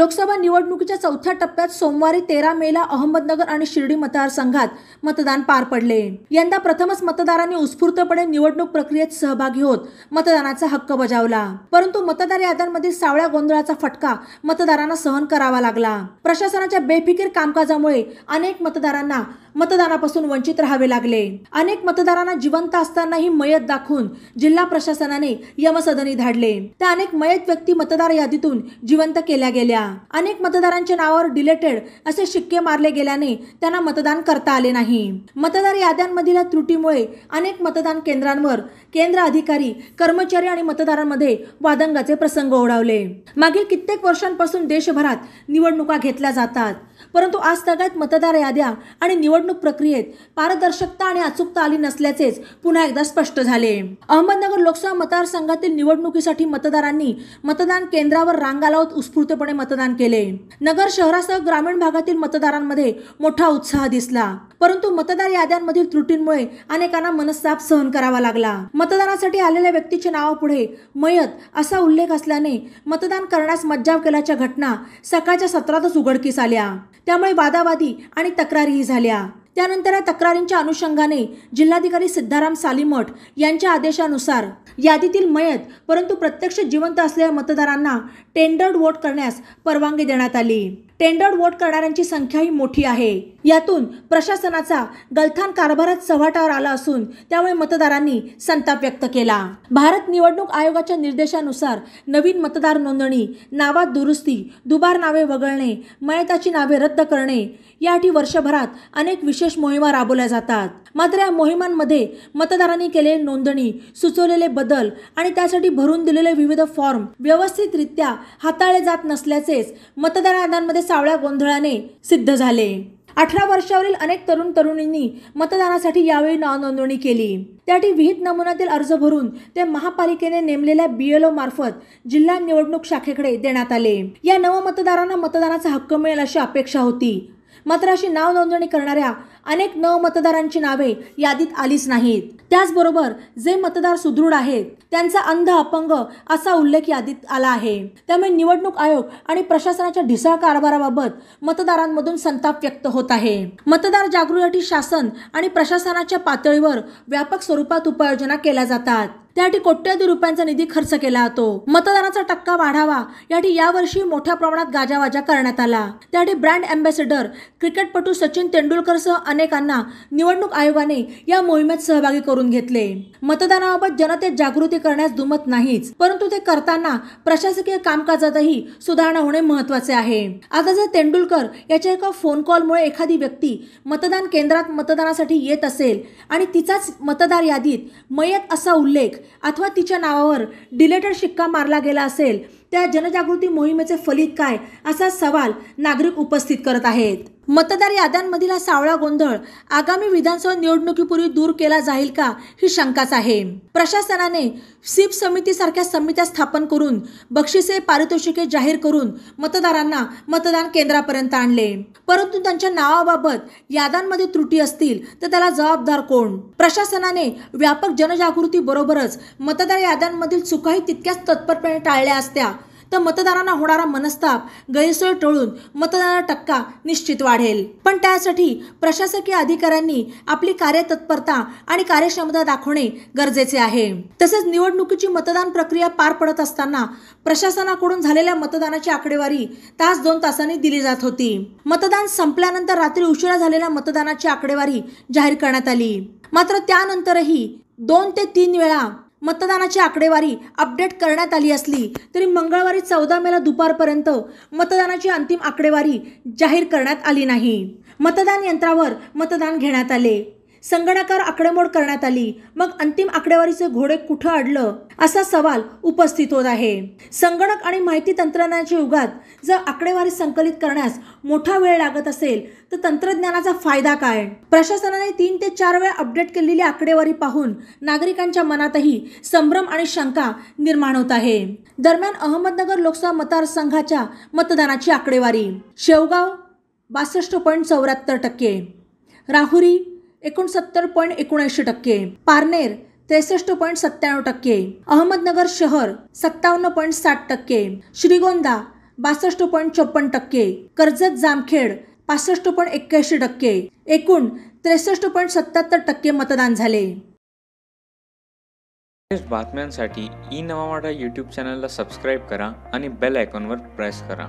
लोकसभा निवडणुकीच्या चौथ्या टप्प्यात सोमवारी तेरा मेला अहमदनगर आणि शिर्डी मतदारसंघात मतदान पार पडले यंदा प्रथमच मतदारांनी उत्स्फूर्तपणे निवडणूक प्रक्रियेत सहभागी होत मतदानाचा हक्क बजावला परंतु मतदार याद्यांमध्ये सावळ्या गोंधळाचा फटका मतदारांना सहन करावा लागला प्रशासनाच्या बेफिकीर कामकाजामुळे अनेक मतदारांना मतदानापासून वंचित राहावे लागले अनेक मतदारांना जिवंत असतानाही मयत दाखवून जिल्हा प्रशासनाने यमसदनी धाडले त्या अनेक मयत व्यक्ती मतदार यादीतून जिवंत केल्या गेल्या अनेक मतदारांच्या नावावर डिलेटेड असे शिक्के मारले गेल्याने त्यांना मतदान करता आले नाही मतदार याद्यांमधील त्रुटीमुळे अनेक मतदान केंद्रांवर केंद्र अधिकारी कर्मचारी आणि मतदारांमध्ये वादंगाचे प्रसंग ओढावले मागील कित्येक वर्षांपासून देशभरात निवडणुका घेतल्या जातात परंतु आज सगळ्यात मतदार याद्या आणि निवडणूक प्रक्रियेत पारदर्शकता आणि अचूकता आली नसल्याचेच पुन्हा एकदा स्पष्ट झाले अहमदनगर लोकसभा मतदारसंघातील निवडणुकीसाठी मतदारांनी मतदान केंद्रावर रांगा लावत उत्स्फूर्तपणे मतदान केले नगर शहरासह ग्रामीण भागातील मतदारांमध्ये मोठा उत्साह दिसला परंतु मतदार याद्यांमधील त्रुटींमुळे अनेकांना मनस्ताप सहन करावा लागला मतदानासाठी आलेल्या व्यक्तीचे नाव पुढे मयत असा उल्लेख असल्याने मतदान करण्यास मज्जाव केल्याच्या घटना सकाळच्या सत्रातच उघडकीस आल्या त्यामुळे वादावादी आणि तक्रारीही झाल्या त्यानंतर या तक्रारींच्या अनुषंगाने जिल्हाधिकारी सिद्धाराम सालीमठ यांच्या आदेशानुसार यादीतील मयत परंतु प्रत्यक्ष जिवंत असलेल्या मतदारांना टेंडर्ड वोट करण्यास परवानगी देण्यात आली टेंडर्ड वोट करणाऱ्यांची संख्याही मोठी आहे यातून प्रशासनाचा गलथान कारभारात सव्हाटावर आला असून त्यामुळे मतदारांनी संताप व्यक्त केला भारत निवडणूक आयोगाच्या निर्देशानुसार नवीन मतदार नोंदणी नावात दुरुस्ती दुबार नावे वगळणे मयताची नावे रद्द करणे या अटी वर्षभरात अनेक विशेष मोहिमा राबवल्या जातात मात्र या मोहिमांमध्ये मतदारांनी केलेली नोंदणी सुचवलेले बदल आणि त्यासाठी भरून दिलेले विविध फॉर्म व्यवस्थितरित्या हाताळले जात नसल्याचेच मतदारांमध्ये सावळ्या गोंधळाने सिद्ध झाले अठरा वर्षावरील अनेक तरुण तरुणींनी मतदानासाठी यावेळी नावनोंदणी केली त्यासाठी विहित नमुन्यातील अर्ज भरून ते महापालिकेने नेमलेल्या ओ मार्फत जिल्हा निवडणूक शाखेकडे देण्यात आले या नवमतदारांना मतदानाचा हक्क मिळेल अशी अपेक्षा होती मात्र अशी नाव नोंदणी करणाऱ्या अनेक नवमतदारांची मतदारांची नावे यादीत आलीच नाहीत त्याचबरोबर जे मतदार सुदृढ आहेत त्यांचा अंध अपंग असा उल्लेख यादीत आला आहे त्यामुळे निवडणूक आयोग आणि प्रशासनाच्या ढिसाळ कारभाराबाबत मतदारांमधून संताप व्यक्त होत आहे मतदार जागृतीसाठी शासन आणि प्रशासनाच्या पातळीवर व्यापक स्वरूपात उपाययोजना केल्या जातात त्यासाठी कोट्यवधी रुपयांचा निधी खर्च केला जातो मतदानाचा टक्का वाढावा यासाठी यावर्षी मोठ्या प्रमाणात गाजावाजा करण्यात आला त्यासाठी ब्रँड अँबॅसेडर क्रिकेटपटू सचिन तेंडुलकरसह अनेकांना निवडणूक आयोगाने या मोहिमेत सहभागी करून घेतले मतदानाबाबत जनतेत जागृती करण्यास दुमत नाहीच परंतु ते करताना प्रशासकीय कामकाजातही सुधारणा होणे महत्वाचे आहे आता जर तेंडुलकर याच्या एका फोन कॉलमुळे एखादी व्यक्ती मतदान केंद्रात मतदानासाठी येत असेल आणि तिचाच मतदार यादीत मयत असा उल्लेख अथवा तिच्या नावावर डिलेटेड शिक्का मारला गेला असेल त्या जनजागृती मोहिमेचे फलित काय असा सवाल नागरिक उपस्थित करत आहेत मतदार याद्यांमधील हा सावळा गोंधळ आगामी विधानसभा निवडणुकीपूर्वी दूर केला जाईल का ही शंकाच आहे प्रशासनाने सीप सारख्या समित्या स्थापन करून बक्षिसे पारितोषिके जाहीर करून मतदारांना मतदान केंद्रापर्यंत आणले परंतु त्यांच्या नावाबाबत याद्यांमध्ये त्रुटी असतील तर त्याला जबाबदार कोण प्रशासनाने व्यापक जनजागृती बरोबरच मतदार याद्यांमधील चुकाही तितक्याच तत्परपणे टाळल्या असत्या तर मतदारांना होणारा मनस्ताप गैरसोय टळून मतदाना टक्का निश्चित वाढेल पण त्यासाठी प्रशासकीय अधिकाऱ्यांनी आपली कार्यतत्परता आणि कार्यक्षमता दाखवणे गरजेचे आहे तसेच निवडणुकीची मतदान प्रक्रिया पार पडत असताना प्रशासनाकडून झालेल्या मतदानाची आकडेवारी तास दोन तासांनी दिली जात होती मतदान संपल्यानंतर रात्री उशिरा झालेल्या मतदानाची आकडेवारी जाहीर करण्यात आली मात्र त्यानंतरही दोन ते तीन वेळा मतदानाची आकडेवारी अपडेट करण्यात आली असली तरी मंगळवारी चौदा मेला दुपारपर्यंत मतदानाची अंतिम आकडेवारी जाहीर करण्यात आली नाही मतदान यंत्रावर मतदान घेण्यात आले संगणकावर आकडेमोड करण्यात आली मग अंतिम आकडेवारीचे घोडे कुठं अडलं असा सवाल उपस्थित होत आहे संगणक आणि माहिती तंत्रज्ञानाच्या युगात जर आकडेवारी संकलित करण्यास मोठा वेळ लागत असेल तर तंत्रज्ञानाचा फायदा काय प्रशासनाने तीन ते चार वेळा अपडेट केलेली आकडेवारी पाहून नागरिकांच्या मनातही संभ्रम आणि शंका निर्माण होत आहे दरम्यान अहमदनगर लोकसभा मतदारसंघाच्या मतदानाची आकडेवारी शेवगाव बासष्ट पॉईंट चौऱ्याहत्तर टक्के राहुरी एकोणसत्तर पॉईंट एकोणऐंशी टक्के पारनेर त्रेसष्ट पॉईंट सत्त्याण्णव टक्के अहमदनगर शहर सत्तावन्न पॉईंट साठ टक्के श्रीगोंदा बासष्ट पॉईंट चोपन्न टक्के कर्जत जामखेड पासष्ट पॉईंट एक्क्याऐंशी टक्के एकूण त्रेसष्ट पॉईंट सत्याहत्तर टक्के मतदान झाले बातम्यांसाठी ई नवा युट्यूब यूट्यूब चॅनलला सबस्क्राईब करा आणि बेल आयकॉनवर प्रेस करा